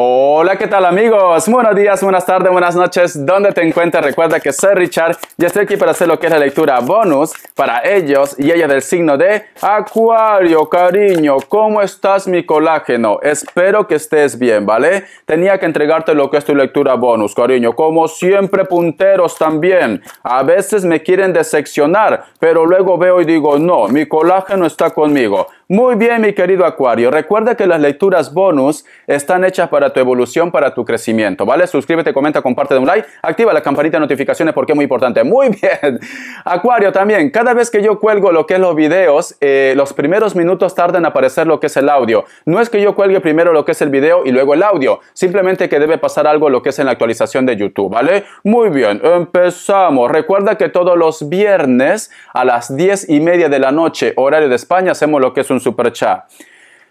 Hola, ¿qué tal amigos? Buenos días, buenas tardes, buenas noches, ¿Dónde te encuentras? Recuerda que soy Richard y estoy aquí para hacer lo que es la lectura bonus para ellos y ella del signo de Acuario. Cariño, ¿cómo estás mi colágeno? Espero que estés bien, ¿vale? Tenía que entregarte lo que es tu lectura bonus, cariño. Como siempre, punteros también. A veces me quieren decepcionar, pero luego veo y digo, no, mi colágeno está conmigo. Muy bien, mi querido Acuario. Recuerda que las lecturas bonus están hechas para tu evolución, para tu crecimiento, ¿vale? Suscríbete, comenta, comparte, de un like, activa la campanita de notificaciones porque es muy importante. Muy bien. Acuario, también, cada vez que yo cuelgo lo que es los videos, eh, los primeros minutos tardan en aparecer lo que es el audio. No es que yo cuelgue primero lo que es el video y luego el audio, simplemente que debe pasar algo lo que es en la actualización de YouTube, ¿vale? Muy bien, empezamos. Recuerda que todos los viernes a las 10 y media de la noche, horario de España, hacemos lo que es un chat.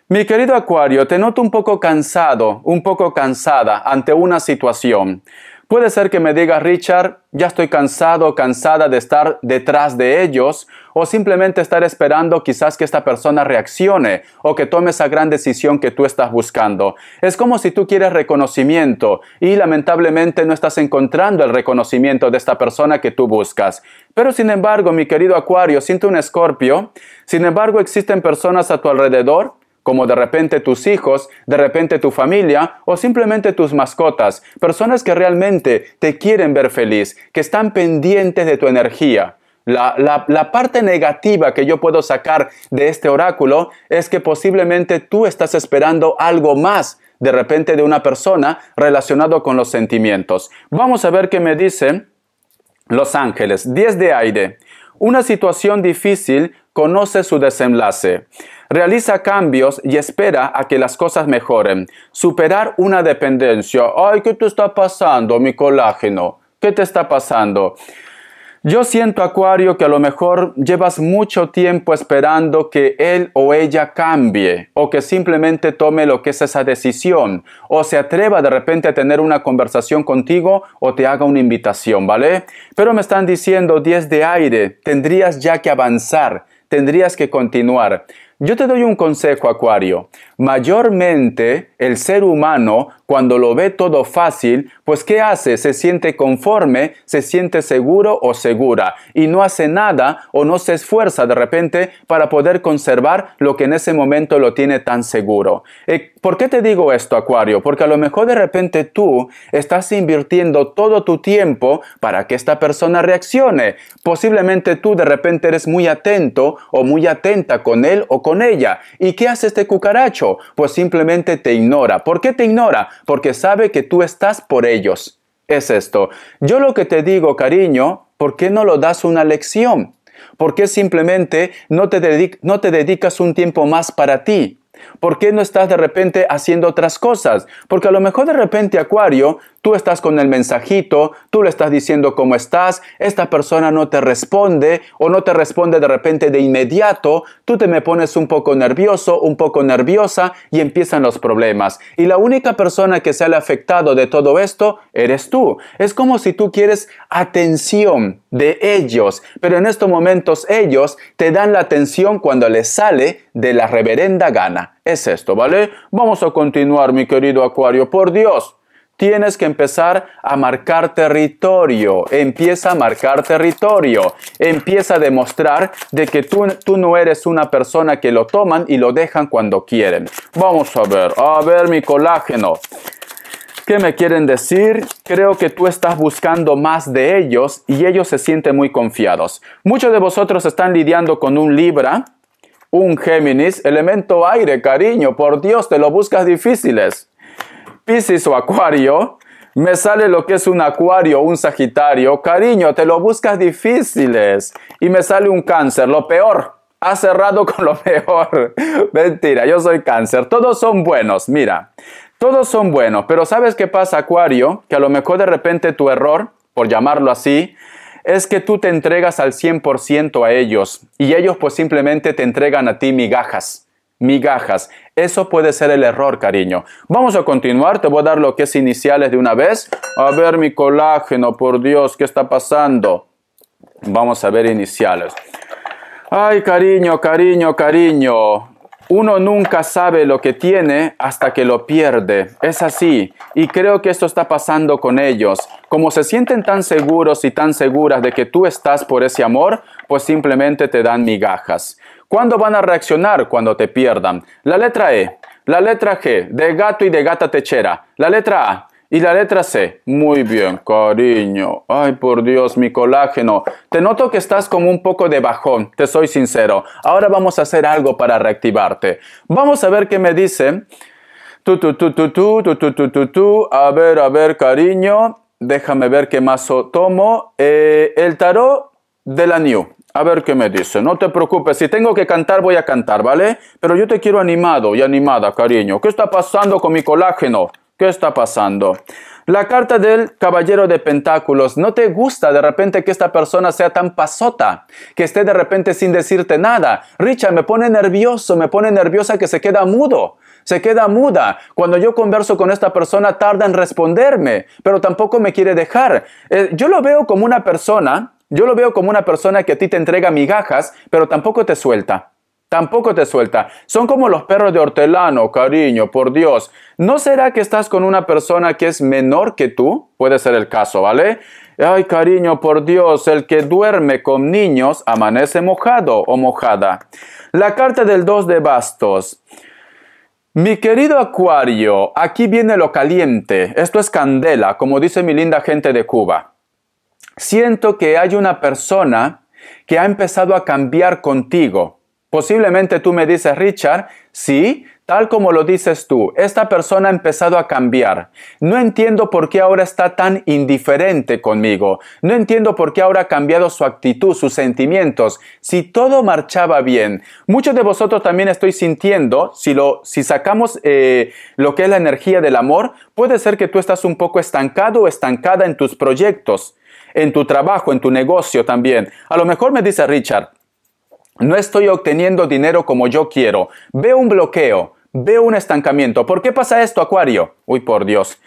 Mi querido Acuario, te noto un poco cansado, un poco cansada ante una situación. Puede ser que me diga Richard, ya estoy cansado o cansada de estar detrás de ellos, o simplemente estar esperando quizás que esta persona reaccione o que tome esa gran decisión que tú estás buscando. Es como si tú quieres reconocimiento y lamentablemente no estás encontrando el reconocimiento de esta persona que tú buscas. Pero sin embargo, mi querido Acuario, siento un escorpio, sin embargo existen personas a tu alrededor como de repente tus hijos, de repente tu familia o simplemente tus mascotas, personas que realmente te quieren ver feliz, que están pendientes de tu energía. La, parte negativa que yo puedo sacar de este oráculo es que posiblemente tú estás esperando algo más de repente de una persona relacionado con los sentimientos. Vamos a ver qué me dicen los ángeles. 10 de aire. Una situación difícil conoce su desenlace. Realiza cambios y espera a que las cosas mejoren. Superar una dependencia. Ay, ¿qué te está pasando, mi colágeno? ¿Qué te está pasando? Yo siento, Acuario, que a lo mejor llevas mucho tiempo esperando que él o ella cambie o que simplemente tome lo que es esa decisión o se atreva de repente a tener una conversación contigo o te haga una invitación, ¿vale? Pero me están diciendo 10 de aire, tendrías ya que avanzar, tendrías que continuar. Yo te doy un consejo, Acuario. Mayormente el ser humano cuando lo ve todo fácil, pues ¿qué hace? Se siente conforme, se siente seguro o segura y no hace nada o no se esfuerza de repente para poder conservar lo que en ese momento lo tiene tan seguro. Eh, ¿Por qué te digo esto, Acuario? Porque a lo mejor de repente tú estás invirtiendo todo tu tiempo para que esta persona reaccione. Posiblemente tú de repente eres muy atento o muy atenta con él o con ella. ¿Y qué hace este cucaracho? Pues simplemente te ignora. ¿Por qué te ignora? porque sabe que tú estás por ellos. Es esto. Yo lo que te digo, cariño, ¿por qué no lo das una lección? ¿Por qué simplemente no te, no te dedicas un tiempo más para ti? ¿Por qué no estás de repente haciendo otras cosas? Porque a lo mejor de repente, Acuario, tú estás con el mensajito, tú le estás diciendo cómo estás, esta persona no te responde o no te responde de repente de inmediato, tú te me pones un poco nervioso, un poco nerviosa y empiezan los problemas. Y la única persona que sale afectado de todo esto eres tú. Es como si tú quieres atención de ellos, pero en estos momentos ellos te dan la atención cuando les sale de la reverenda gana es esto, ¿vale? Vamos a continuar, mi querido Acuario, por Dios. Tienes que empezar a marcar territorio, empieza a marcar territorio, empieza a demostrar de que tú, tú no eres una persona que lo toman y lo dejan cuando quieren. Vamos a ver, a ver mi colágeno. ¿Qué me quieren decir? Creo que tú estás buscando más de ellos y ellos se sienten muy confiados. Muchos de vosotros están lidiando con un Libra un Géminis, elemento aire, cariño, por Dios, te lo buscas difíciles. Piscis o Acuario, me sale lo que es un acuario, un sagitario. Cariño, te lo buscas difíciles. Y me sale un cáncer, lo peor. Ha cerrado con lo peor. Mentira, yo soy cáncer. Todos son buenos, mira. Todos son buenos, pero ¿sabes qué pasa, acuario? Que a lo mejor de repente tu error, por llamarlo así, es que tú te entregas al 100% a ellos y ellos pues simplemente te entregan a ti migajas, migajas. Eso puede ser el error, cariño. Vamos a continuar, te voy a dar lo que es iniciales de una vez. A ver mi colágeno, por Dios, ¿qué está pasando? Vamos a ver iniciales. Ay, cariño, cariño, cariño. Uno nunca sabe lo que tiene hasta que lo pierde. Es así. Y creo que esto está pasando con ellos. Como se sienten tan seguros y tan seguras de que tú estás por ese amor, pues simplemente te dan migajas. ¿Cuándo van a reaccionar cuando te pierdan? La letra E, la letra G, de gato y de gata techera. La letra A, y la letra C. Muy bien, cariño. Ay, por Dios, mi colágeno. Te noto que estás como un poco de bajón, te soy sincero. Ahora vamos a hacer algo para reactivarte. Vamos a ver qué me dice. Tu, tu, tu, tu, tu, tu, tu, tu, tú. A ver, a ver, cariño. Déjame ver qué mazo tomo. Eh, el tarot de la New. A ver qué me dice. No te preocupes, si tengo que cantar voy a cantar, ¿vale? Pero yo te quiero animado y animada, cariño. ¿Qué está pasando con mi colágeno? ¿Qué está pasando? La carta del caballero de pentáculos. ¿No te gusta de repente que esta persona sea tan pasota? Que esté de repente sin decirte nada. Richa, me pone nervioso, me pone nerviosa que se queda mudo. Se queda muda. Cuando yo converso con esta persona tarda en responderme, pero tampoco me quiere dejar. Eh, yo lo veo como una persona, yo lo veo como una persona que a ti te entrega migajas, pero tampoco te suelta. Tampoco te suelta. Son como los perros de hortelano, cariño, por Dios. ¿No será que estás con una persona que es menor que tú? Puede ser el caso, ¿vale? Ay, cariño, por Dios, el que duerme con niños amanece mojado o mojada. La carta del 2 de bastos. Mi querido Acuario, aquí viene lo caliente. Esto es candela, como dice mi linda gente de Cuba. Siento que hay una persona que ha empezado a cambiar contigo. Posiblemente tú me dices, Richard, sí, tal como lo dices tú, esta persona ha empezado a cambiar. No entiendo por qué ahora está tan indiferente conmigo. No entiendo por qué ahora ha cambiado su actitud, sus sentimientos. Si todo marchaba bien, muchos de vosotros también estoy sintiendo, si, lo, si sacamos eh, lo que es la energía del amor, puede ser que tú estás un poco estancado o estancada en tus proyectos, en tu trabajo, en tu negocio también. A lo mejor me dice Richard, no estoy obteniendo dinero como yo quiero. Veo un bloqueo, veo un estancamiento. ¿Por qué pasa esto, Acuario? Uy, por Dios.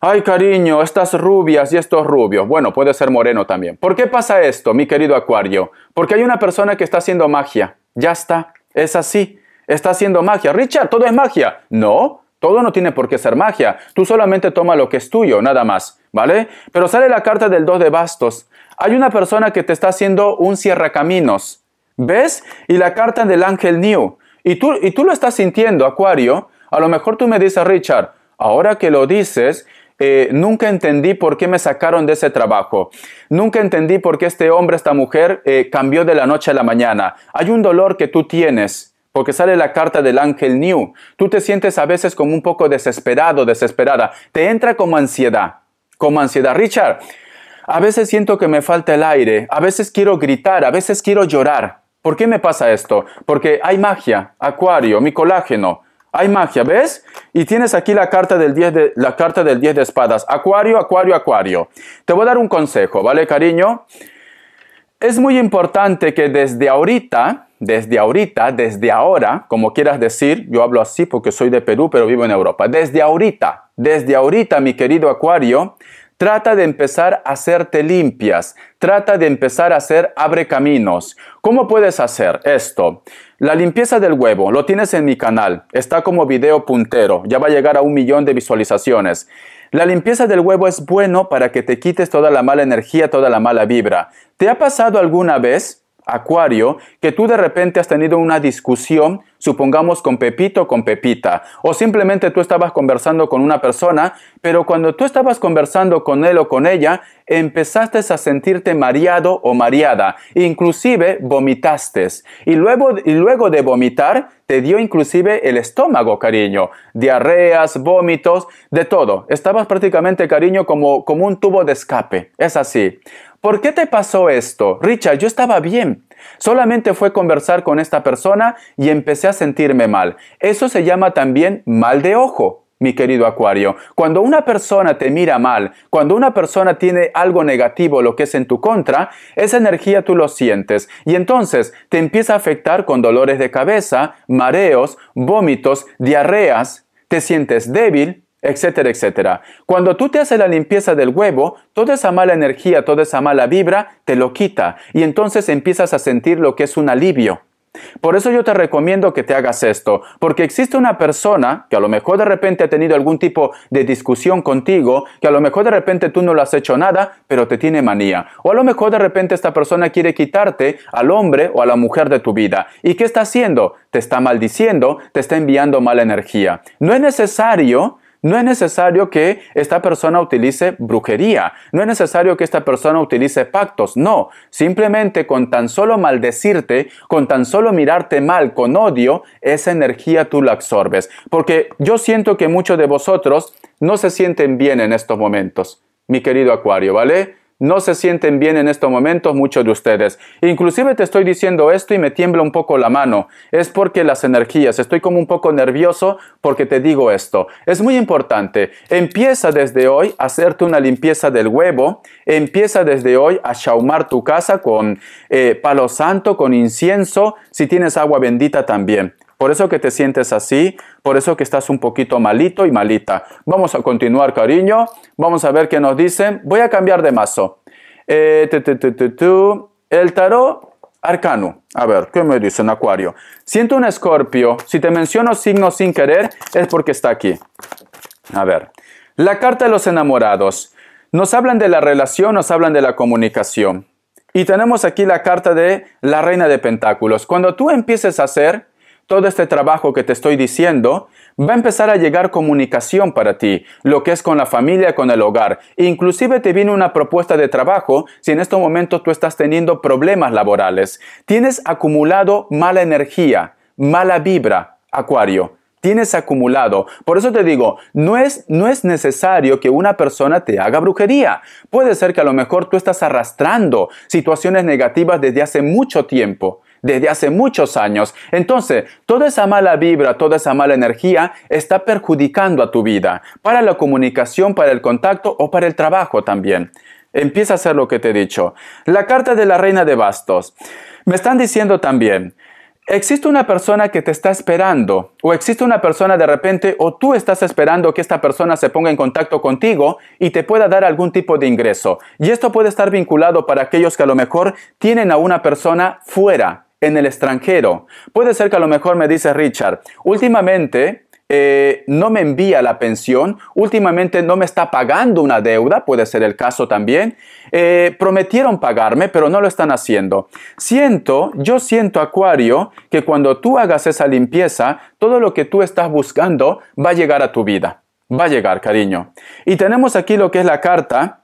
Ay, cariño, estas rubias y estos rubios. Bueno, puede ser moreno también. ¿Por qué pasa esto, mi querido Acuario? Porque hay una persona que está haciendo magia. Ya está, es así. Está haciendo magia. Richard, todo es magia. No, todo no tiene por qué ser magia. Tú solamente toma lo que es tuyo, nada más. ¿Vale? Pero sale la carta del 2 de bastos. Hay una persona que te está haciendo un cierracaminos. ¿Ves? Y la carta del ángel New. Y tú, lo estás sintiendo, Acuario. A lo mejor tú me dices, Richard, ahora que lo dices, eh, nunca entendí por qué me sacaron de ese trabajo. Nunca entendí por qué este hombre, esta mujer, eh, cambió de la noche a la mañana. Hay un dolor que tú tienes. Porque sale la carta del ángel New. Tú te sientes a veces como un poco desesperado, desesperada. Te entra como ansiedad. Como ansiedad. Richard, a veces siento que me falta el aire. A veces quiero gritar. A veces quiero llorar. ¿Por qué me pasa esto? Porque hay magia, acuario, mi colágeno. Hay magia, ¿ves? Y tienes aquí la carta del 10 de, la carta del de espadas. Acuario, acuario, acuario. Te voy a dar un consejo, ¿vale, cariño? Es muy importante que desde ahorita, desde ahorita, desde ahora, como quieras decir, yo hablo así porque soy de Perú, pero vivo en Europa. Desde ahorita, desde ahorita, mi querido acuario, Trata de empezar a hacerte limpias. Trata de empezar a hacer abre caminos. ¿Cómo puedes hacer esto? La limpieza del huevo, lo tienes en mi canal. Está como video puntero. Ya va a llegar a un millón de visualizaciones. La limpieza del huevo es bueno para que te quites toda la mala energía, toda la mala vibra. ¿Te ha pasado alguna vez Acuario, que tú de repente has tenido una discusión, supongamos con Pepito, con Pepita, o simplemente tú estabas conversando con una persona, pero cuando tú estabas conversando con él o con ella, empezaste a sentirte mareado o mareada, inclusive vomitaste. Y luego, y luego de vomitar, te dio inclusive el estómago, cariño, diarreas, vómitos, de todo. Estabas prácticamente, cariño, como, como un tubo de escape. Es así. ¿Por qué te pasó esto? Richard, yo estaba bien. Solamente fue conversar con esta persona y empecé a sentirme mal. Eso se llama también mal de ojo. Mi querido Acuario, cuando una persona te mira mal, cuando una persona tiene algo negativo, lo que es en tu contra, esa energía tú lo sientes y entonces te empieza a afectar con dolores de cabeza, mareos, vómitos, diarreas, te sientes débil, etcétera, etcétera. Cuando tú te haces la limpieza del huevo, toda esa mala energía, toda esa mala vibra, te lo quita y entonces empiezas a sentir lo que es un alivio. Por eso yo te recomiendo que te hagas esto, porque existe una persona que a lo mejor de repente ha tenido algún tipo de discusión contigo, que a lo mejor de repente tú no le has hecho nada, pero te tiene manía. O a lo mejor de repente esta persona quiere quitarte al hombre o a la mujer de tu vida. ¿Y qué está haciendo? Te está maldiciendo, te está enviando mala energía. No es necesario no es necesario que esta persona utilice brujería, no es necesario que esta persona utilice pactos, no, simplemente con tan solo maldecirte, con tan solo mirarte mal, con odio, esa energía tú la absorbes. Porque yo siento que muchos de vosotros no se sienten bien en estos momentos, mi querido Acuario, ¿vale? No se sienten bien en estos momentos muchos de ustedes. Inclusive te estoy diciendo esto y me tiembla un poco la mano. Es porque las energías, estoy como un poco nervioso porque te digo esto. Es muy importante. Empieza desde hoy a hacerte una limpieza del huevo. Empieza desde hoy a shaumar tu casa con eh, palo santo, con incienso, si tienes agua bendita también por eso que te sientes así, por eso que estás un poquito malito y malita. Vamos a continuar, cariño. Vamos a ver qué nos dicen. Voy a cambiar de mazo. Eh, El tarot arcano. A ver, ¿qué me dicen, Acuario? Siento un escorpio. Si te menciono signos sin querer, es porque está aquí. A ver. La carta de los enamorados. Nos hablan de la relación, nos hablan de la comunicación. Y tenemos aquí la carta de la reina de pentáculos. Cuando tú empieces a hacer todo este trabajo que te estoy diciendo, va a empezar a llegar comunicación para ti, lo que es con la familia, con el hogar. Inclusive te viene una propuesta de trabajo si en estos momentos tú estás teniendo problemas laborales. Tienes acumulado mala energía, mala vibra, acuario. Tienes acumulado. Por eso te digo, no es, no es necesario que una persona te haga brujería. Puede ser que a lo mejor tú estás arrastrando situaciones negativas desde hace mucho tiempo desde hace muchos años. Entonces, toda esa mala vibra, toda esa mala energía está perjudicando a tu vida, para la comunicación, para el contacto o para el trabajo también. Empieza a hacer lo que te he dicho. La carta de la reina de bastos. Me están diciendo también, existe una persona que te está esperando o existe una persona de repente o tú estás esperando que esta persona se ponga en contacto contigo y te pueda dar algún tipo de ingreso. Y esto puede estar vinculado para aquellos que a lo mejor tienen a una persona fuera en el extranjero. Puede ser que a lo mejor me dice Richard, últimamente eh, no me envía la pensión, últimamente no me está pagando una deuda, puede ser el caso también, eh, prometieron pagarme, pero no lo están haciendo. Siento, yo siento, Acuario, que cuando tú hagas esa limpieza, todo lo que tú estás buscando va a llegar a tu vida, va a llegar, cariño. Y tenemos aquí lo que es la carta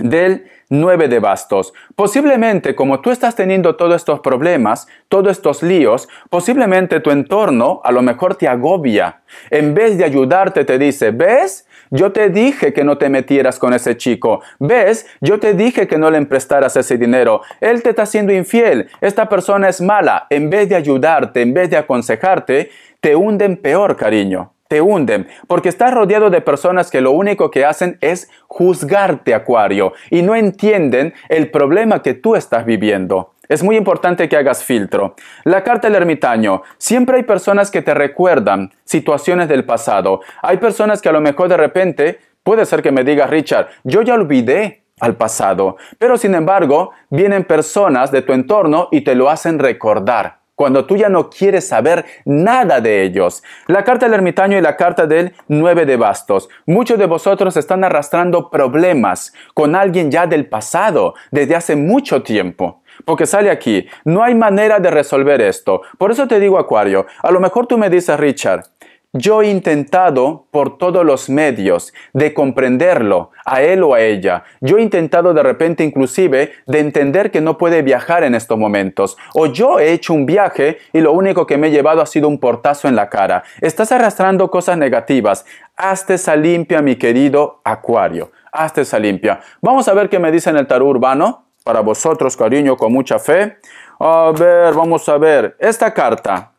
del 9 de bastos. Posiblemente, como tú estás teniendo todos estos problemas, todos estos líos, posiblemente tu entorno a lo mejor te agobia. En vez de ayudarte, te dice, ¿ves? Yo te dije que no te metieras con ese chico. ¿Ves? Yo te dije que no le emprestaras ese dinero. Él te está siendo infiel. Esta persona es mala. En vez de ayudarte, en vez de aconsejarte, te hunden peor, cariño te hunden, porque estás rodeado de personas que lo único que hacen es juzgarte, Acuario, y no entienden el problema que tú estás viviendo. Es muy importante que hagas filtro. La carta del ermitaño. Siempre hay personas que te recuerdan situaciones del pasado. Hay personas que a lo mejor de repente, puede ser que me digas, Richard, yo ya olvidé al pasado, pero sin embargo, vienen personas de tu entorno y te lo hacen recordar cuando tú ya no quieres saber nada de ellos. La carta del ermitaño y la carta del 9 de bastos. Muchos de vosotros están arrastrando problemas con alguien ya del pasado, desde hace mucho tiempo. Porque sale aquí, no hay manera de resolver esto. Por eso te digo, Acuario, a lo mejor tú me dices, Richard, yo he intentado por todos los medios de comprenderlo, a él o a ella. Yo he intentado de repente inclusive de entender que no puede viajar en estos momentos. O yo he hecho un viaje y lo único que me he llevado ha sido un portazo en la cara. Estás arrastrando cosas negativas. Hazte esa limpia, mi querido Acuario. Hazte esa limpia. Vamos a ver qué me dice en el tarot urbano. Para vosotros, cariño, con mucha fe. A ver, vamos a ver. Esta carta.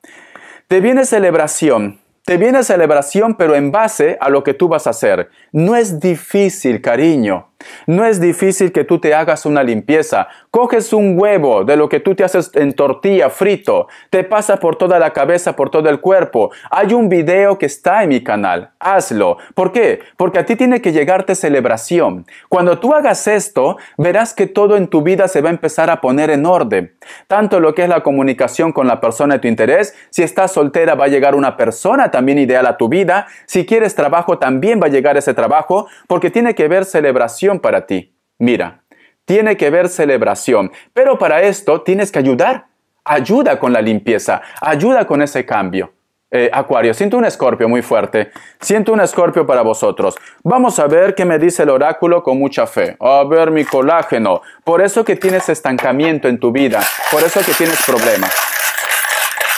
Te viene celebración viene celebración, pero en base a lo que tú vas a hacer. No es difícil, cariño. No es difícil que tú te hagas una limpieza. Coges un huevo de lo que tú te haces en tortilla frito, te pasa por toda la cabeza, por todo el cuerpo. Hay un video que está en mi canal. Hazlo. ¿Por qué? Porque a ti tiene que llegarte celebración. Cuando tú hagas esto, verás que todo en tu vida se va a empezar a poner en orden. Tanto lo que es la comunicación con la persona de tu interés, si estás soltera va a llegar una persona también también ideal a tu vida. Si quieres trabajo, también va a llegar ese trabajo porque tiene que ver celebración para ti. Mira, tiene que ver celebración, pero para esto tienes que ayudar. Ayuda con la limpieza, ayuda con ese cambio. Eh, Acuario, siento un escorpio muy fuerte. Siento un escorpio para vosotros. Vamos a ver qué me dice el oráculo con mucha fe. A ver mi colágeno. Por eso que tienes estancamiento en tu vida. Por eso que tienes problemas.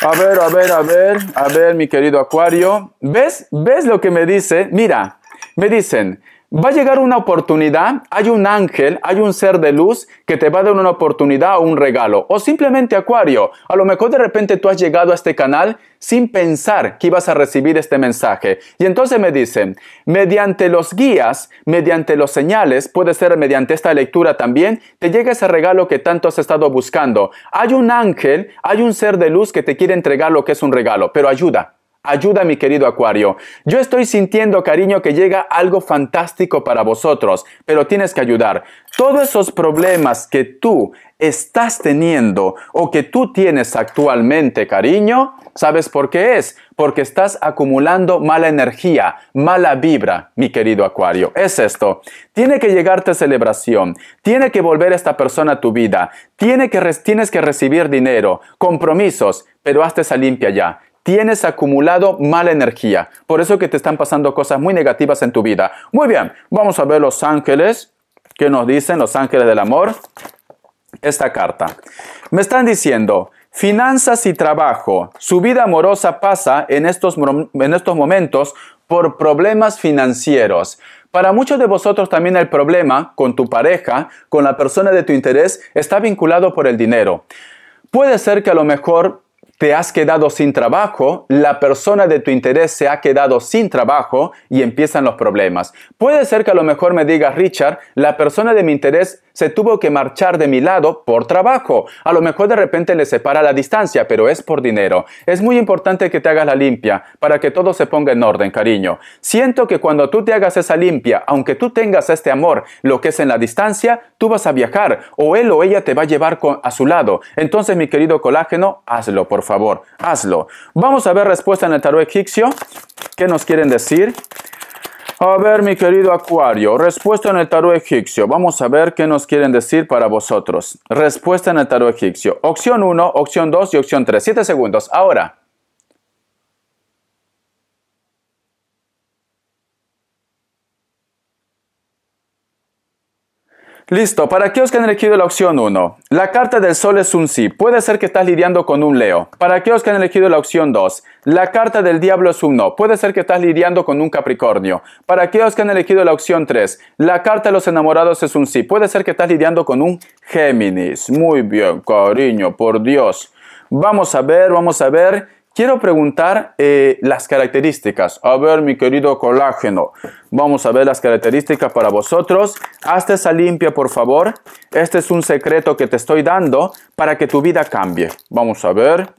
A ver, a ver, a ver, a ver, mi querido Acuario. ¿Ves? ¿Ves lo que me dice? Mira, me dicen, Va a llegar una oportunidad, hay un ángel, hay un ser de luz que te va a dar una oportunidad o un regalo. O simplemente Acuario, a lo mejor de repente tú has llegado a este canal sin pensar que ibas a recibir este mensaje. Y entonces me dicen, mediante los guías, mediante los señales, puede ser mediante esta lectura también, te llega ese regalo que tanto has estado buscando. Hay un ángel, hay un ser de luz que te quiere entregar lo que es un regalo, pero ayuda Ayuda mi querido Acuario. Yo estoy sintiendo, cariño, que llega algo fantástico para vosotros, pero tienes que ayudar. Todos esos problemas que tú estás teniendo o que tú tienes actualmente, cariño, ¿sabes por qué es? Porque estás acumulando mala energía, mala vibra, mi querido Acuario. Es esto. Tiene que llegarte celebración, tiene que volver esta persona a tu vida, tiene que tienes que recibir dinero, compromisos, pero hazte esa limpia ya tienes acumulado mala energía. Por eso que te están pasando cosas muy negativas en tu vida. Muy bien, vamos a ver los ángeles. ¿Qué nos dicen los ángeles del amor? Esta carta. Me están diciendo, finanzas y trabajo. Su vida amorosa pasa en estos, en estos momentos por problemas financieros. Para muchos de vosotros también el problema con tu pareja, con la persona de tu interés, está vinculado por el dinero. Puede ser que a lo mejor te has quedado sin trabajo, la persona de tu interés se ha quedado sin trabajo y empiezan los problemas. Puede ser que a lo mejor me diga Richard, la persona de mi interés se tuvo que marchar de mi lado por trabajo. A lo mejor de repente le separa la distancia, pero es por dinero. Es muy importante que te hagas la limpia para que todo se ponga en orden, cariño. Siento que cuando tú te hagas esa limpia, aunque tú tengas este amor, lo que es en la distancia, tú vas a viajar o él o ella te va a llevar a su lado. Entonces, mi querido colágeno, hazlo, por favor favor, hazlo. Vamos a ver respuesta en el tarot egipcio. ¿Qué nos quieren decir? A ver, mi querido Acuario, respuesta en el tarot egipcio. Vamos a ver qué nos quieren decir para vosotros. Respuesta en el tarot egipcio. Opción 1, opción 2 y opción 3. 7 segundos. Ahora. Listo, para aquellos que han elegido la opción 1, la carta del sol es un sí, puede ser que estás lidiando con un leo. Para aquellos que han elegido la opción 2, la carta del diablo es un no, puede ser que estás lidiando con un capricornio. Para aquellos que han elegido la opción 3, la carta de los enamorados es un sí, puede ser que estás lidiando con un géminis. Muy bien, cariño, por Dios. Vamos a ver, vamos a ver Quiero preguntar eh, las características. A ver, mi querido colágeno, vamos a ver las características para vosotros. Hazte esa limpia, por favor. Este es un secreto que te estoy dando para que tu vida cambie. Vamos a ver.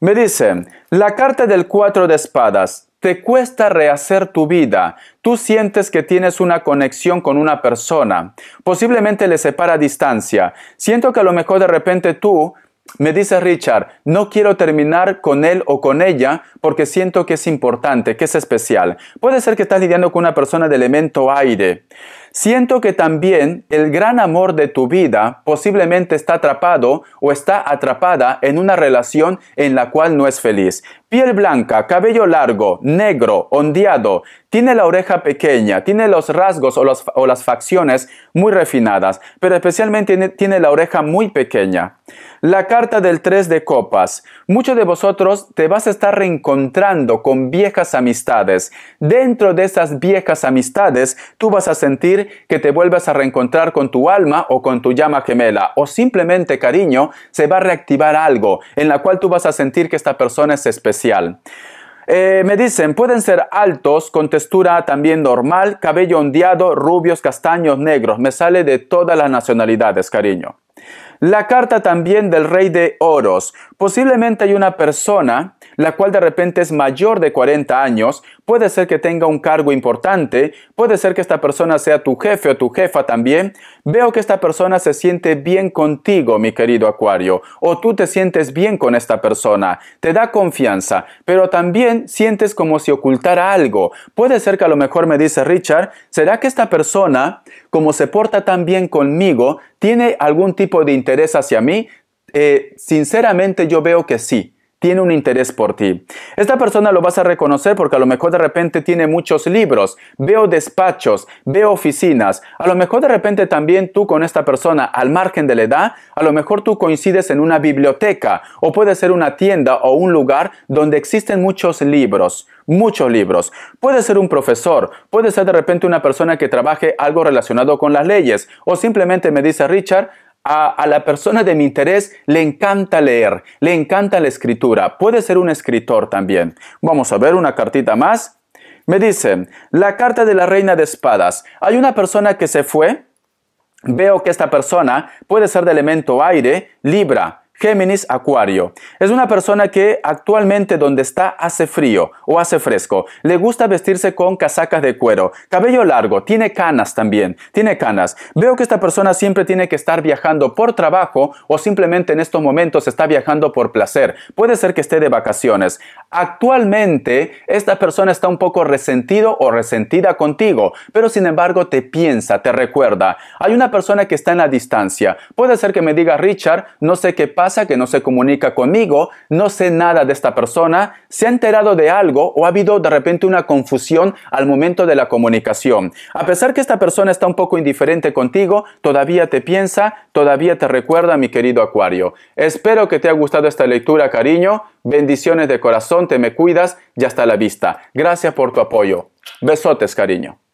Me dice, la carta del cuatro de espadas, te cuesta rehacer tu vida. Tú sientes que tienes una conexión con una persona. Posiblemente le separa distancia. Siento que a lo mejor de repente tú me dice Richard, no quiero terminar con él o con ella porque siento que es importante, que es especial. Puede ser que estás lidiando con una persona de elemento aire. Siento que también el gran amor de tu vida posiblemente está atrapado o está atrapada en una relación en la cual no es feliz. Piel blanca, cabello largo, negro, ondeado, tiene la oreja pequeña, tiene los rasgos o, o las facciones muy refinadas, pero especialmente tiene, tiene la oreja muy pequeña. La carta del 3 de copas. Muchos de vosotros te vas a estar reencontrando con viejas amistades. Dentro de esas viejas amistades, tú vas a sentir que te vuelvas a reencontrar con tu alma o con tu llama gemela o simplemente cariño, se va a reactivar algo en la cual tú vas a sentir que esta persona es especial. Eh, me dicen, pueden ser altos, con textura también normal, cabello ondeado, rubios, castaños, negros. Me sale de todas las nacionalidades, cariño. La carta también del rey de oros. Posiblemente hay una persona la cual de repente es mayor de 40 años, puede ser que tenga un cargo importante, puede ser que esta persona sea tu jefe o tu jefa también. Veo que esta persona se siente bien contigo, mi querido Acuario, o tú te sientes bien con esta persona, te da confianza, pero también sientes como si ocultara algo. Puede ser que a lo mejor me dice Richard, ¿será que esta persona, como se porta tan bien conmigo, tiene algún tipo de interés hacia mí? Eh, sinceramente yo veo que sí tiene un interés por ti. Esta persona lo vas a reconocer porque a lo mejor de repente tiene muchos libros, veo despachos, veo oficinas. A lo mejor de repente también tú con esta persona, al margen de la edad, a lo mejor tú coincides en una biblioteca o puede ser una tienda o un lugar donde existen muchos libros, muchos libros. Puede ser un profesor, puede ser de repente una persona que trabaje algo relacionado con las leyes o simplemente me dice Richard, a, la persona de mi interés le encanta leer, le encanta la escritura, puede ser un escritor también. Vamos a ver una cartita más. Me dice, la carta de la reina de espadas. Hay una persona que se fue. Veo que esta persona puede ser de elemento aire, Libra, Géminis Acuario. Es una persona que actualmente donde está hace frío o hace fresco. Le gusta vestirse con casacas de cuero, cabello largo, tiene canas también, tiene canas. Veo que esta persona siempre tiene que estar viajando por trabajo o simplemente en estos momentos está viajando por placer. Puede ser que esté de vacaciones. Actualmente esta persona está un poco resentido o resentida contigo, pero sin embargo te piensa, te recuerda. Hay una persona que está en la distancia. Puede ser que me diga Richard, no sé qué pasa que no se comunica conmigo, no sé nada de esta persona, se ha enterado de algo o ha habido de repente una confusión al momento de la comunicación. A pesar que esta persona está un poco indiferente contigo, todavía te piensa, todavía te recuerda, mi querido Acuario. Espero que te haya gustado esta lectura, cariño. Bendiciones de corazón, te me cuidas y hasta la vista. Gracias por tu apoyo. Besotes, cariño.